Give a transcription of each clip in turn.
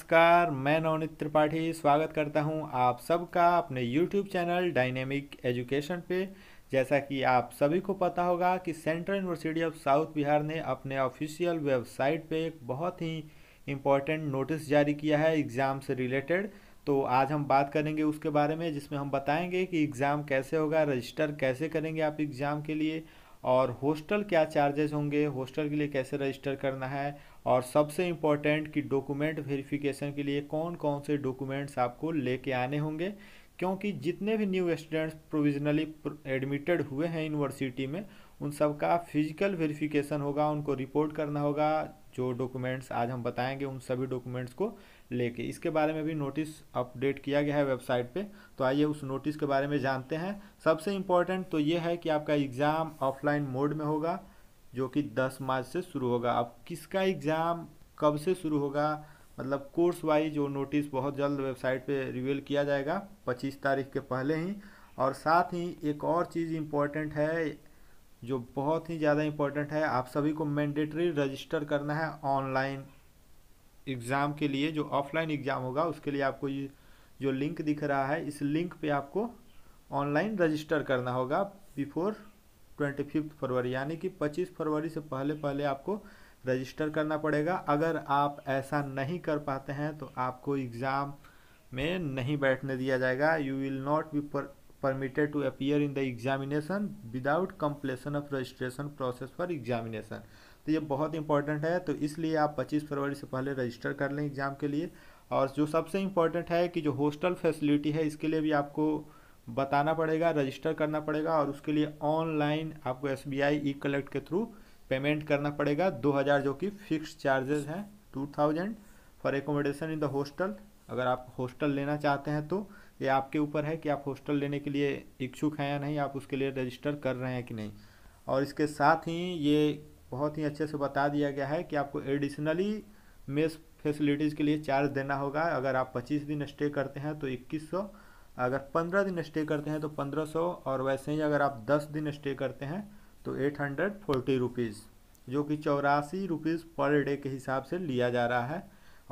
नमस्कार मैं नवनीत त्रिपाठी स्वागत करता हूं आप सबका अपने YouTube चैनल डायनेमिक एजुकेशन पे जैसा कि आप सभी को पता होगा कि central university of south Bihar ने अपने ऑफिशियल वेबसाइट पे एक बहुत ही इम्पोर्टेंट नोटिस जारी किया है एग्ज़ाम से रिलेटेड तो आज हम बात करेंगे उसके बारे में जिसमें हम बताएँगे कि एग्ज़ाम कैसे होगा रजिस्टर कैसे करेंगे आप एग्ज़ाम के लिए और हॉस्टल क्या चार्जेस होंगे हॉस्टल के लिए कैसे रजिस्टर करना है और सबसे इम्पॉर्टेंट कि डॉक्यूमेंट वेरिफिकेशन के लिए कौन कौन से डॉक्यूमेंट्स आपको लेके आने होंगे क्योंकि जितने भी न्यू स्टूडेंट्स प्रोविजनली एडमिटेड हुए हैं यूनिवर्सिटी में उन सब का फिजिकल वेरिफिकेशन होगा उनको रिपोर्ट करना होगा जो डॉक्यूमेंट्स आज हम बताएंगे उन सभी डॉक्यूमेंट्स को लेके इसके बारे में भी नोटिस अपडेट किया गया है वेबसाइट पे तो आइए उस नोटिस के बारे में जानते हैं सबसे इम्पोर्टेंट तो ये है कि आपका एग्ज़ाम ऑफलाइन मोड में होगा जो कि 10 मार्च से शुरू होगा अब किसका एग्ज़ाम कब से शुरू होगा मतलब कोर्स वाइज वो नोटिस बहुत जल्द वेबसाइट पे रिवील किया जाएगा 25 तारीख के पहले ही और साथ ही एक और चीज़ इम्पॉर्टेंट है जो बहुत ही ज़्यादा इम्पॉर्टेंट है आप सभी को मैंडेटरी रजिस्टर करना है ऑनलाइन एग्ज़ाम के लिए जो ऑफलाइन एग्ज़ाम होगा उसके लिए आपको ये जो लिंक दिख रहा है इस लिंक पे आपको ऑनलाइन रजिस्टर करना होगा बिफोर ट्वेंटी फिफ्थ फरवरी यानी कि पच्चीस फरवरी से पहले पहले आपको रजिस्टर करना पड़ेगा अगर आप ऐसा नहीं कर पाते हैं तो आपको एग्ज़ाम में नहीं बैठने दिया जाएगा you will not be permitted to appear in the examination without completion of registration process for examination तो ये बहुत इंपॉर्टेंट है तो इसलिए आप 25 फरवरी से पहले रजिस्टर कर लें एग्ज़ाम के लिए और जो सबसे इम्पॉर्टेंट है कि जो हॉस्टल फैसिलिटी है इसके लिए भी आपको बताना पड़ेगा रजिस्टर करना पड़ेगा और उसके लिए ऑनलाइन आपको S B I e collect के थ्रू पेमेंट करना पड़ेगा दो हज़ार जो कि फिक्स चार्जेस हैं two thousand for accommodation in the hostel अगर आप हॉस्टल लेना चाहते हैं तो ये आपके ऊपर है कि आप हॉस्टल लेने के लिए इच्छुक हैं या नहीं आप उसके लिए रजिस्टर कर रहे हैं कि नहीं और इसके साथ ही ये बहुत ही अच्छे से बता दिया गया है कि आपको एडिशनली मेस फैसिलिटीज़ के लिए चार्ज देना होगा अगर आप 25 दिन स्टे करते हैं तो इक्कीस सौ अगर पंद्रह दिन स्टे करते हैं तो पंद्रह सौ और वैसे ही अगर आप दस दिन स्टे करते हैं तो एट हंड्रेड फोर्टी रुपीज़ जो कि चौरासी रुपीज़ पर डे के हिसाब से लिया जा रहा है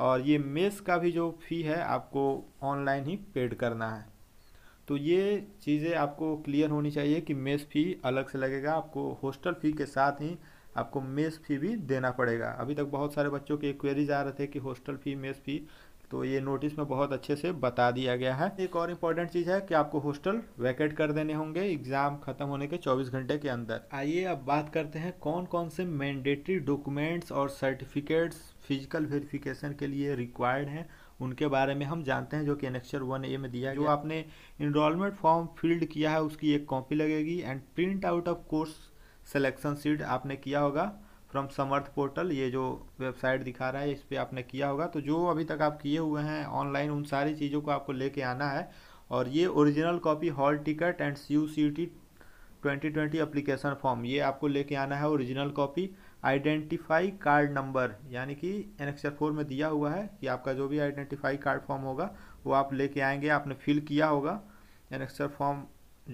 और ये मेस का भी जो फ़ी है आपको ऑनलाइन ही पेड करना है तो ये चीज़ें आपको क्लियर होनी चाहिए कि मेस फ़ी अलग से लगेगा आपको हॉस्टल फ़ी के साथ ही आपको मेस फ़ी भी देना पड़ेगा अभी तक बहुत सारे बच्चों के क्वेरीज आ रहे थे कि हॉस्टल फ़ी मेस फ़ी तो ये नोटिस में बहुत अच्छे से बता दिया गया है एक और इम्पॉर्टेंट चीज़ है कि आपको हॉस्टल वैकेट कर देने होंगे एग्ज़ाम ख़त्म होने के 24 घंटे के अंदर आइए अब बात करते हैं कौन कौन से मैंडेटरी डॉक्यूमेंट्स और सर्टिफिकेट्स फिजिकल वेरिफिकेशन के लिए रिक्वायर्ड हैं उनके बारे में हम जानते हैं जो कि एनेक्चर वन ए में दिया जो आपने इनरोलमेंट फॉर्म फिल्ड किया है उसकी एक कॉपी लगेगी and print out of course selection seat आपने किया होगा फ्रॉम समर्थ पोर्टल ये जो वेबसाइट दिखा रहा है इस पर आपने किया होगा तो जो अभी तक आप किए हुए हैं ऑनलाइन उन सारी चीज़ों को आपको लेके आना है और ये original copy hall ticket and C U C T twenty twenty application form ये आपको लेके आना है original copy identify card number यानी कि एनएक्सर फोर में दिया हुआ है कि आपका जो भी आइडेंटिफाई कार्ड फॉर्म होगा वो आप लेके आएंगे आपने फिल किया होगा एक्सर फॉर्म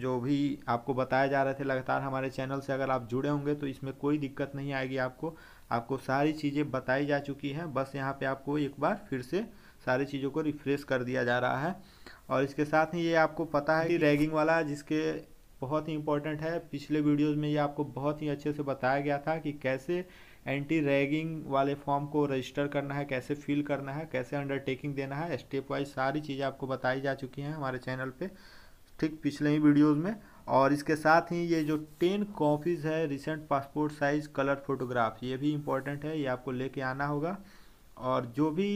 जो भी आपको बताए जा रहे थे लगातार हमारे चैनल से अगर आप जुड़े होंगे तो इसमें कोई दिक्कत नहीं आएगी आपको आपको सारी चीज़ें बताई जा चुकी हैं बस यहाँ पे आपको एक बार फिर से सारी चीज़ों को रिफ्रेश कर दिया जा रहा है और इसके साथ ही ये आपको पता है कि रैगिंग वाला जिसके बहुत ही इंपॉर्टेंट है पिछले वीडियोज़ में ये आपको बहुत ही अच्छे से बताया गया था कि कैसे एंटी रैगिंग वाले फॉर्म को रजिस्टर करना है कैसे फिल करना है कैसे अंडरटेकिंग देना है स्टेप वाइज सारी चीज़ें आपको बताई जा चुकी हैं हमारे चैनल पर ठीक पिछले ही वीडियोज़ में और इसके साथ ही ये जो टेन कॉपीज़ है recent passport size colour photograph ये भी इम्पोर्टेंट है ये आपको लेके आना होगा और जो भी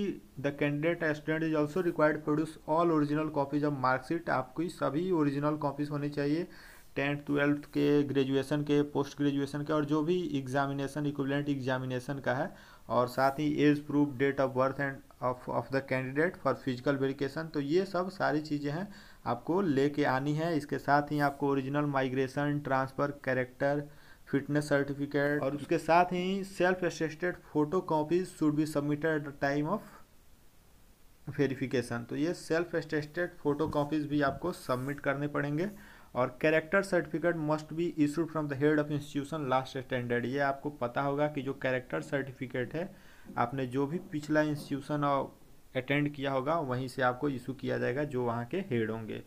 the candidate student is also required produce all original copies of marksheet आपकी सभी ओरिजिनल कॉपीज़ होनी चाहिए टेंथ ट्वेल्थ के ग्रेजुएशन के पोस्ट ग्रेजुएशन के और जो भी एग्जामिनेशन इक्विवेलेंट एग्जामिनेशन का है और साथ ही age proof date of birth and of of the candidate for physical verification तो ये सब सारी चीज़ें हैं आपको लेके आनी है इसके साथ ही आपको original migration transfer character fitness certificate और उसके साथ ही self assisted photo copies should be submitted at the time of verification तो ये सेल्फ असिस्टेड फोटो कॉपीज भी आपको सबमिट करने पड़ेंगे और character certificate must be issued from the head of institution last standard ये आपको पता होगा कि जो कैरेक्टर सर्टिफिकेट है आपने जो भी पिछला इंस्टीट्यूशन और अटेंड किया होगा वहीं से आपको इशू किया जाएगा जो वहाँ के हेड होंगे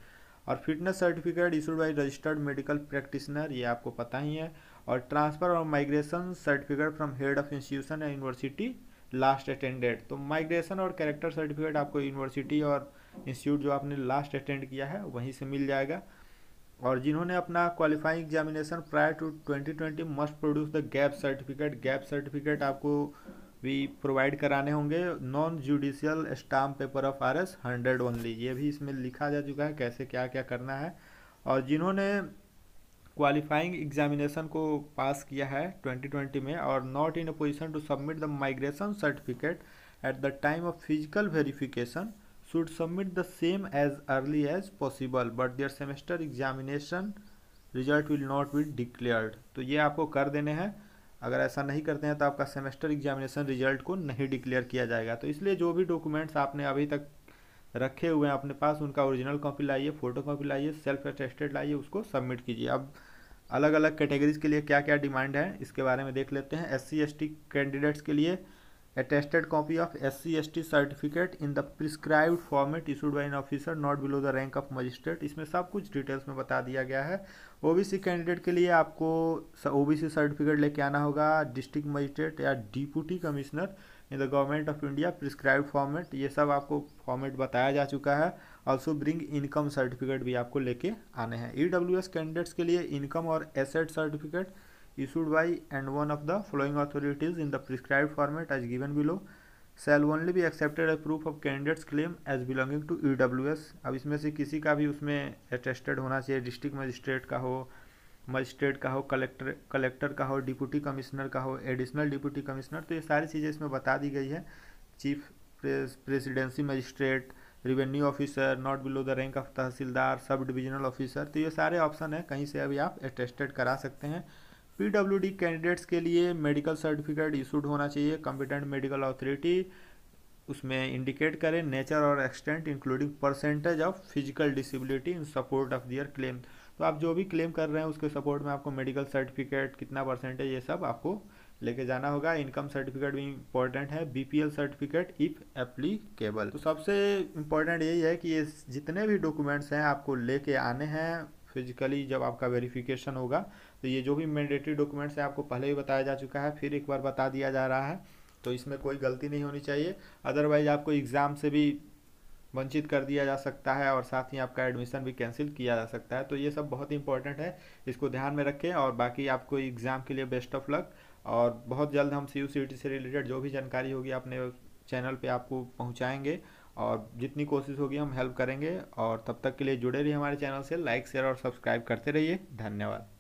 और fitness certificate issued by registered medical practitioner ये आपको पता ही है और ट्रांसफ़र और migration certificate from head of institution या यूनिवर्सिटी लास्ट अटेंडेड तो माइग्रेशन और कैरेक्टर सर्टिफिकेट आपको यूनिवर्सिटी और इंस्टीट्यूट जो आपने लास्ट अटेंड किया है वहीं से मिल जाएगा और जिन्होंने अपना qualifying examination prior to 2020 must produce the gap certificate gap certificate आपको भी प्रोवाइड कराने होंगे non judicial stamp paper of R S hundred only ये भी इसमें लिखा जा चुका है कैसे क्या क्या करना है और जिन्होंने क्वालिफाइंग एग्जामिनेशन को पास किया है 2020 में और not in a position to submit the migration certificate at the time of physical verification should submit the same as early as possible but their semester examination result will not be declared तो ये आपको कर देने हैं अगर ऐसा नहीं करते हैं तो आपका सेमेस्टर एग्जामिनेशन रिजल्ट को नहीं डिक्लेयर किया जाएगा तो इसलिए जो भी डॉक्यूमेंट्स आपने अभी तक रखे हुए हैं अपने पास उनका ओरिजिनल कॉपी लाइए फोटो कॉपी लाइए सेल्फ अटेस्टेड लाइए उसको सबमिट कीजिए अब अलग अलग कैटेगरीज के लिए क्या क्या डिमांड है इसके बारे में देख लेते हैं एस सी कैंडिडेट्स के लिए attested copy of S T certificate in the prescribed format issued by an officer not below the rank of magistrate इसमें सब कुछ डिटेल्स में बता दिया गया है ओबीसी कैंडिडेट के लिए आपको ओबीसी सर्टिफिकेट लेके आना होगा डिस्ट्रिक्ट मजिस्ट्रेट या deputy commissioner in the government of India prescribe format ये सब आपको फॉर्मेट बताया जा चुका है ऑल्सो ब्रिंग इनकम सर्टिफिकेट भी आपको लेके आने हैं ई e कैंडिडेट्स के लिए इनकम और asset certificate issued by and one of the following authorities in the prescribed format as given below shall only be accepted as proof of candidates claim as belonging to EWS अब इसमें से किसी का भी उसमें attested होना चाहिए district magistrate का हो मजिस्ट्रेट का हो कलेक्टर कलेक्टर का हो डिप्यूटी कमिश्नर का हो एडिशनल डिप्यूटी कमिश्नर तो ये सारी चीज़ें इसमें बता दी गई है chief presidency magistrate revenue officer not below the rank of tahsildar sub divisional officer तो ये सारे ऑप्शन हैं कहीं से अभी आप अटेस्टेड करा सकते हैं पीडब्ल्यूडी कैंडिडेट्स के लिए मेडिकल सर्टिफिकेट इशूड होना चाहिए कॉम्पिटेंट मेडिकल अथॉरिटी उसमें इंडिकेट करें नेचर और extent including percentage of physical disability in support of their claim तो आप जो भी क्लेम कर रहे हैं उसके सपोर्ट में आपको मेडिकल सर्टिफिकेट कितना परसेंटेज ये सब आपको लेके जाना होगा इनकम सर्टिफिकेट भी इम्पोर्टेंट है बीपीएल सर्टिफिकेट इफ़ एप्लीकेबल तो सबसे इम्पोर्टेंट यही है कि ये जितने भी डॉक्यूमेंट्स हैं आपको लेके आने हैं फिजिकली जब आपका वेरिफिकेशन होगा तो ये जो भी मैंडेटरी डॉक्यूमेंट्स हैं आपको पहले ही बताया जा चुका है फिर एक बार बता दिया जा रहा है तो इसमें कोई गलती नहीं होनी चाहिए अदरवाइज आपको एग्ज़ाम से भी वंचित कर दिया जा सकता है और साथ ही आपका एडमिशन भी कैंसिल किया जा सकता है तो ये सब बहुत ही इंपॉर्टेंट है इसको ध्यान में रखें और बाकी आपको एग्ज़ाम के लिए बेस्ट ऑफ लक और बहुत जल्द हम सी यू से रिलेटेड जो भी जानकारी होगी अपने चैनल पे आपको पहुंचाएंगे और जितनी कोशिश होगी हम हेल्प करेंगे और तब तक के लिए जुड़े रहिए हमारे चैनल से लाइक शेयर और सब्सक्राइब करते रहिए धन्यवाद